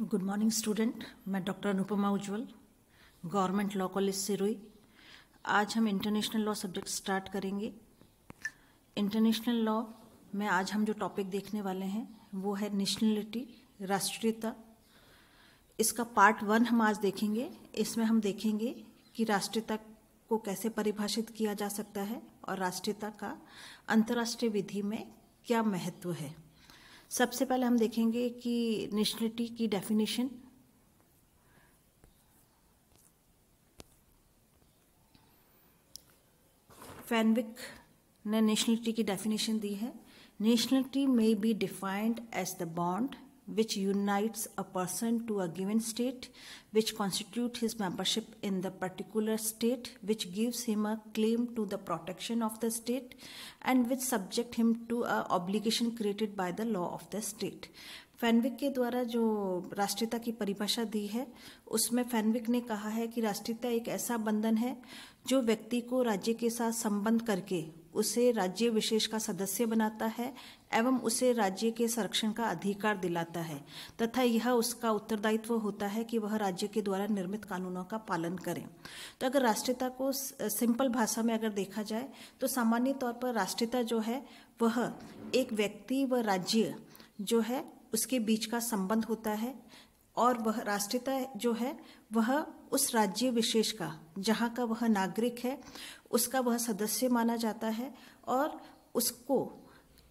Good morning student मैं doctor Anupama Ujjwal government law college से रुई आज हम इंटरनेशनल लॉ सब्जेक्ट स्टार्ट करेंगे इंटरनेशनल लॉ में आज हम जो टॉपिक देखने वाले हैं वो है नेशनलिटी राष्ट्रीयता इसका पार्ट वन हम आज देखेंगे इसमें हम देखेंगे कि राष्ट्रीयता को कैसे परिभाषित किया जा सकता है और राष्ट्रीयता का अंतर्राष्ट्रीय विधि में क्या महत्व है सबसे पहले हम देखेंगे कि नेशनलिटी की डेफिनेशन फैनविक ने नेशनलिटी की डेफिनेशन दी है nationality may be defined as the bond which unites a person to a given state, which constitute his membership in the particular state, which gives him a claim to the protection of the state, and which subject him to a obligation created by the law of the state. Fenwick के द्वारा जो राष्ट्रीयता की परिभाषा दी है उसमें फैनविक ने कहा है कि राष्ट्रीयता एक ऐसा बंधन है जो व्यक्ति को राज्य के साथ संबंध करके उसे राज्य विशेष का सदस्य बनाता है एवं उसे राज्य के संरक्षण का अधिकार दिलाता है तथा यह उसका उत्तरदायित्व होता है कि वह राज्य के द्वारा निर्मित कानूनों का पालन करें तो अगर राष्ट्रीयता को सिंपल भाषा में अगर देखा जाए तो सामान्य तौर पर राष्ट्रीयता जो है वह एक व्यक्ति व राज्य जो है उसके बीच का संबंध होता है और वह राष्ट्रीयता जो है वह उस राज्य विशेष का जहाँ का वह नागरिक है उसका वह सदस्य माना जाता है और उसको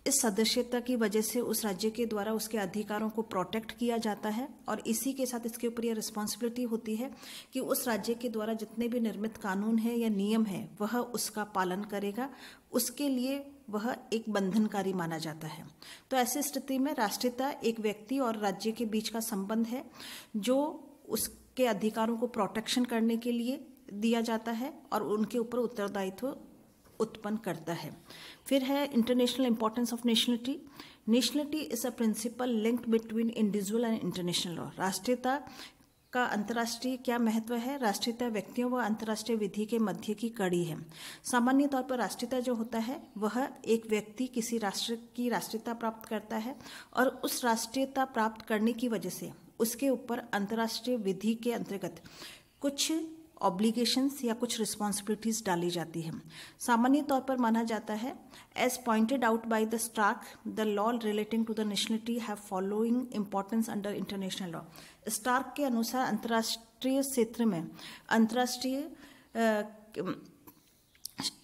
इस सदस्यता की वजह से उस राज्य के द्वारा उसके अधिकारों को प्रोटेक्ट किया जाता है और इसी के साथ इसके ऊपर यह रिस्पॉन्सिबिलिटी होती है कि उस राज्य के द्वारा जितने भी निर्मित कानून है या नियम है वह उसका पालन करेगा उसके लिए वह एक बंधनकारी माना जाता है तो ऐसी स्थिति में राष्ट्रीयता एक व्यक्ति और राज्य के बीच का संबंध है जो उसके अधिकारों को प्रोटेक्शन करने के लिए दिया जाता है और उनके ऊपर उत्तरदायित्व उत्पन्न करता है फिर है international importance of nationality nationality is a principal link between individual and international law राष्ट्रीयता का अंतर्राष्ट्रीय क्या महत्व है राष्ट्रीयता व्यक्तियों व अंतर्राष्ट्रीय विधि के मध्य की कड़ी है सामान्य तौर पर राष्ट्रीयता जो होता है वह एक व्यक्ति किसी राष्ट्र की राष्ट्रीयता प्राप्त करता है और उस राष्ट्रीयता प्राप्त करने की वजह से उसके ऊपर अंतर्राष्ट्रीय विधि के अंतर्गत कुछ ऑब्लिगेशंस या कुछ रिस्पॉन्सिबिलिटीज़ डाली जाती हैं सामान्य तौर पर माना जाता है as pointed out by the Starke the law relating to the nationality have following importance under international law Starke के अनुसार अंतर्राष्ट्रीय क्षेत्र में अंतर्राष्ट्रीय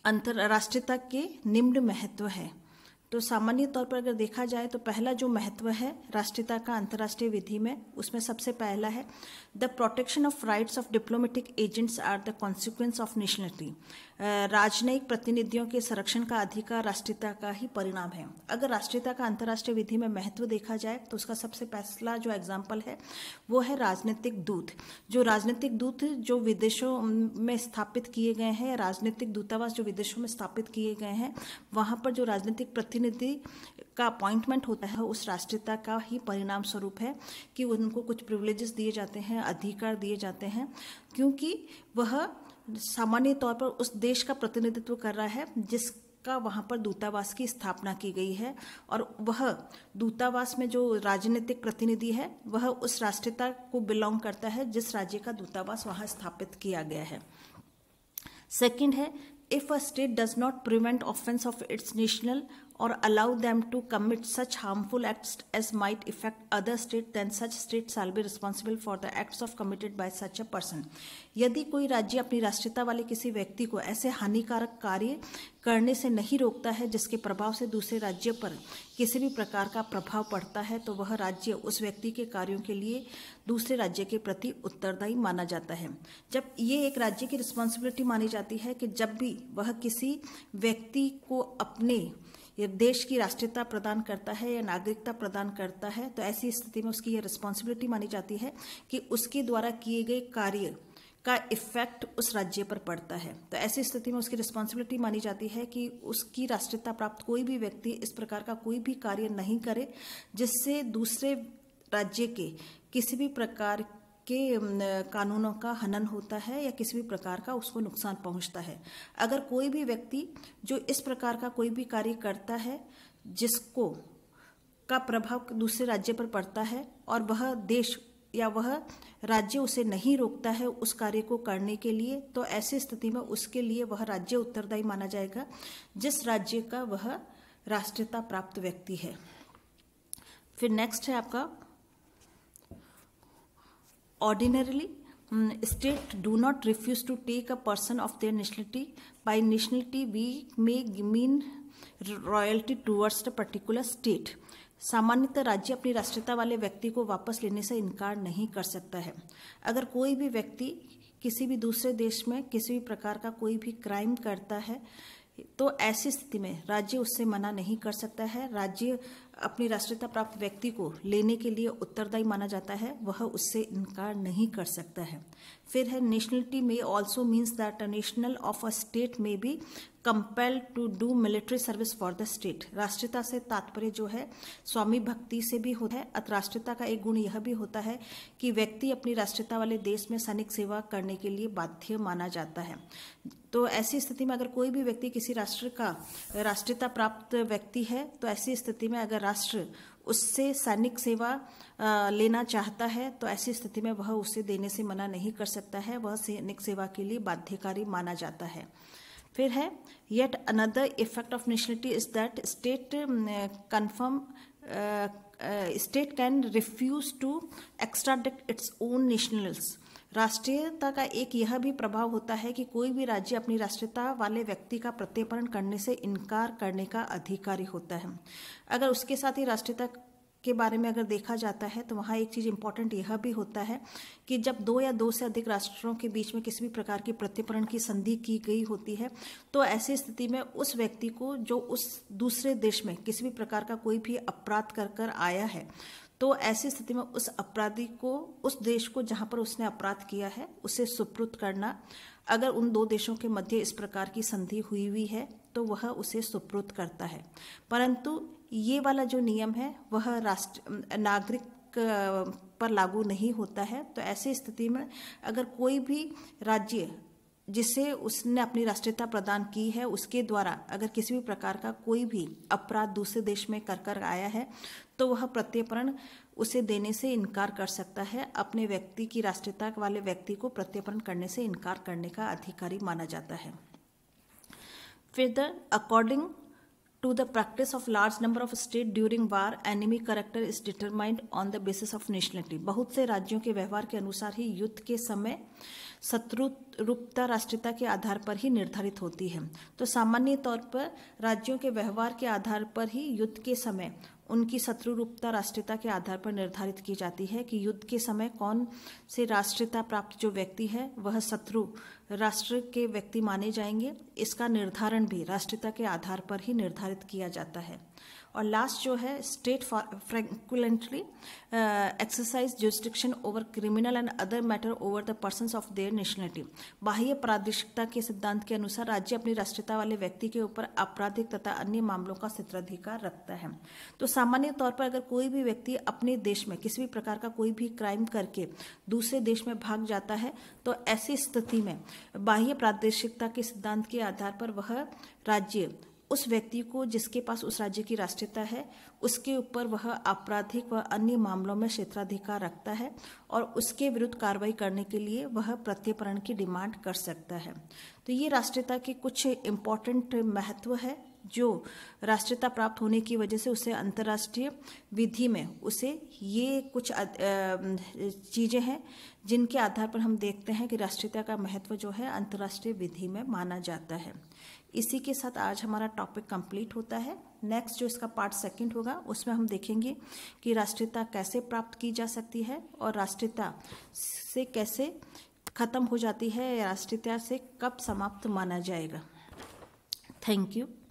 अंतर्राष्ट्रीयता के निम्न महत्व है तो सामान्य तौर पर अगर देखा जाए तो पहला जो महत्व है राष्ट्रीयता का अंतर्राष्ट्रीय विधि में उसमें सबसे पहला है the protection of rights of diplomatic agents are the consequence of nationality राजनयिक प्रतिनिधियों के संरक्षण का अधिकार राष्ट्रीयता का ही परिणाम है अगर राष्ट्रीयता का अंतर्राष्ट्रीय विधि में महत्व देखा जाए तो उसका सबसे पहला जो एग्जाम्पल है वो है राजनीतिक दूत जो राजनीतिक दूत जो विदेशों में स्थापित किए गए हैं राजनीतिक दूतावास जो विदेशों में स्थापित किए गए हैं वहाँ पर जो राजनीतिक प्रतिनिधि प्रतिनिधि का अपॉइंटमेंट होता है उस राष्ट्रीयता का ही परिणाम स्वरूप है कि उनको कुछ प्रिविलेजेस दिए जाते हैं अधिकार दिए जाते हैं क्योंकि वह सामान्य तौर पर उस देश का प्रतिनिधित्व कर रहा है जिस का वहाँ पर दूतावास की स्थापना की गई है और वह दूतावास में जो राजनीतिक प्रतिनिधि है वह उस राष्ट्रीयता को बिलोंग करता है जिस राज्य का दूतावास वहाँ स्थापित किया गया है सेकंड है if a state does not prevent offence of its national or allow them to commit such harmful acts as might affect other state then such state shall be responsible for the acts of committed by such a person यदि कोई राज्य अपनी राष्ट्रीयता वाले किसी व्यक्ति को ऐसे हानिकारक कार्य करने से नहीं रोकता है जिसके प्रभाव से दूसरे राज्य पर किसी भी प्रकार का प्रभाव पड़ता है तो वह राज्य उस व्यक्ति के कार्यों के लिए दूसरे राज्य के प्रति उत्तरदायी माना जाता है जब ये एक राज्य की रिस्पॉन्सिबिलिटी मानी जाती है कि जब भी वह किसी व्यक्ति को अपने ये देश की राष्ट्रीयता प्रदान करता है या नागरिकता प्रदान करता है तो ऐसी स्थिति में उसकी ये रिस्पॉन्सिबिलिटी मानी जाती है कि उसके द्वारा किए गए कार्य का इफेक्ट उस राज्य पर पड़ता है तो ऐसी स्थिति में उसकी रिस्पॉन्सिबिलिटी मानी जाती है कि उसकी राष्ट्रीयता प्राप्त कोई भी व्यक्ति इस प्रकार का कोई भी कार्य नहीं करे जिससे दूसरे राज्य के किसी भी प्रकार के कानूनों का हनन होता है या किसी भी प्रकार का उसको नुकसान पहुंचता है अगर कोई भी व्यक्ति जो इस प्रकार का कोई भी कार्य करता है जिसको का प्रभाव दूसरे राज्य पर पड़ता है और वह देश या वह राज्य उसे नहीं रोकता है उस कार्य को करने के लिए तो ऐसी स्थिति में उसके लिए वह राज्य उत्तरदायी माना जाएगा जिस राज्य का वह राष्ट्रीयता प्राप्त व्यक्ति है फिर नेक्स्ट है आपका Ordinarily, mm, state do not refuse to take a person of their nationality. By nationality, we may mean royalty towards a particular state सामान्यतः राज्य अपनी राष्ट्रीयता वाले व्यक्ति को वापस लेने से इनकार नहीं कर सकता है अगर कोई भी व्यक्ति किसी भी दूसरे देश में किसी भी प्रकार का कोई भी क्राइम करता है तो ऐसी स्थिति में राज्य उससे मना नहीं कर सकता है राज्य अपनी राष्ट्रीयता प्राप्त व्यक्ति को लेने के लिए उत्तरदायी माना जाता है वह उससे इनकार नहीं कर सकता है फिर है nationality may also means that a national of a state may be compel to do military service for the state राष्ट्रीयता से तात्पर्य जो है स्वामी भक्ति से भी होता है अतराष्ट्रीयता का एक गुण यह भी होता है कि व्यक्ति अपनी राष्ट्रीयता वाले देश में सैनिक सेवा करने के लिए बाध्य माना जाता है तो ऐसी स्थिति में अगर कोई भी व्यक्ति किसी राष्ट्र का राष्ट्रीयता प्राप्त व्यक्ति है तो ऐसी स्थिति में अगर राष्ट्र उससे सैनिक सेवा लेना चाहता है तो ऐसी स्थिति में वह उसे देने से मना नहीं कर सकता है वह सैनिक सेवा के लिए बाध्यकारी माना जाता है फिर है yet another effect of nationality is that state confirm state can refuse to extradite its own nationals राष्ट्रीयता का एक यह भी प्रभाव होता है कि कोई भी राज्य अपनी राष्ट्रीयता वाले व्यक्ति का प्रत्यर्पण करने से इनकार करने का अधिकारी होता है अगर उसके साथ ही राष्ट्रीयता के बारे में अगर देखा जाता है तो वहाँ एक चीज़ इम्पॉर्टेंट यह भी होता है कि जब दो या दो से अधिक राष्ट्रों के बीच में किसी भी प्रकार की प्रत्यर्पण की संधि की गई होती है तो ऐसी स्थिति में उस व्यक्ति को जो उस दूसरे देश में किसी भी प्रकार का कोई भी अपराध कर कर आया है तो ऐसी स्थिति में उस अपराधी को उस देश को जहाँ पर उसने अपराध किया है उसे सुपुर्द करना अगर उन दो देशों के मध्य इस प्रकार की संधि हुई हुई है तो वह उसे सुपुर्द करता है परंतु ये वाला जो नियम है वह राष्ट्र नागरिक पर लागू नहीं होता है तो ऐसी स्थिति में अगर कोई भी राज्य जिसे उसने अपनी राष्ट्रीयता प्रदान की है उसके द्वारा अगर किसी भी प्रकार का कोई भी अपराध दूसरे देश में कर कर आया है तो वह प्रत्यर्पण उसे देने से इनकार कर सकता है अपने व्यक्ति की राष्ट्रीयता वाले व्यक्ति को प्रत्यर्पण करने से इनकार करने का अधिकारी माना जाता है फिर the according to the practice of large number of state during war enemy character is determined on the basis of nationality बहुत से राज्यों के व्यवहार के अनुसार ही युद्ध के समय शत्रु रूपता राष्ट्रीयता के आधार पर ही निर्धारित होती है तो सामान्य तौर पर राज्यों के व्यवहार के आधार पर ही युद्ध के समय उनकी शत्रु रूपता राष्ट्रीयता के आधार पर निर्धारित की जाती है कि युद्ध के समय कौन से राष्ट्रीयता प्राप्त जो व्यक्ति है वह शत्रु राष्ट्र के व्यक्ति माने जाएंगे इसका निर्धारण भी राष्ट्रीयता के आधार पर ही निर्धारित किया जाता है और लास्ट जो है state fraudulently exercise jurisdiction over criminal and other matter over the person of their nationality बाह्य प्रादेशिकता के सिद्धांत के अनुसार राज्य अपनी राष्ट्रीयता वाले व्यक्ति के ऊपर आपराधिक तथा अन्य मामलों का क्षेत्राधिकार रखता है तो सामान्य तौर पर अगर कोई भी व्यक्ति अपने देश में किसी भी प्रकार का कोई भी क्राइम करके दूसरे देश में भाग जाता है तो ऐसी स्थिति में बाह्य प्रादेशिकता के सिद्धांत के आधार पर वह राज्य उस व्यक्ति को जिसके पास उस राज्य की राष्ट्रीयता है उसके ऊपर वह आपराधिक व अन्य मामलों में क्षेत्राधिकार रखता है और उसके विरुद्ध कार्रवाई करने के लिए वह प्रत्यपरण की डिमांड कर सकता है तो ये राष्ट्रीयता के कुछ इम्पोर्टेंट महत्व है जो राष्ट्रीयता प्राप्त होने की वजह से उसे अंतर्राष्ट्रीय विधि में उसे ये कुछ चीज़ें हैं जिनके आधार पर हम देखते हैं कि राष्ट्रीयता का महत्व जो है अंतर्राष्ट्रीय विधि में माना जाता है इसी के साथ आज हमारा टॉपिक कंप्लीट होता है नेक्स्ट जो इसका पार्ट सेकंड होगा उसमें हम देखेंगे कि राष्ट्रीयता कैसे प्राप्त की जा सकती है और राष्ट्रीयता से कैसे ख़त्म हो जाती है या राष्ट्रीयता से कब समाप्त माना जाएगा थैंक यू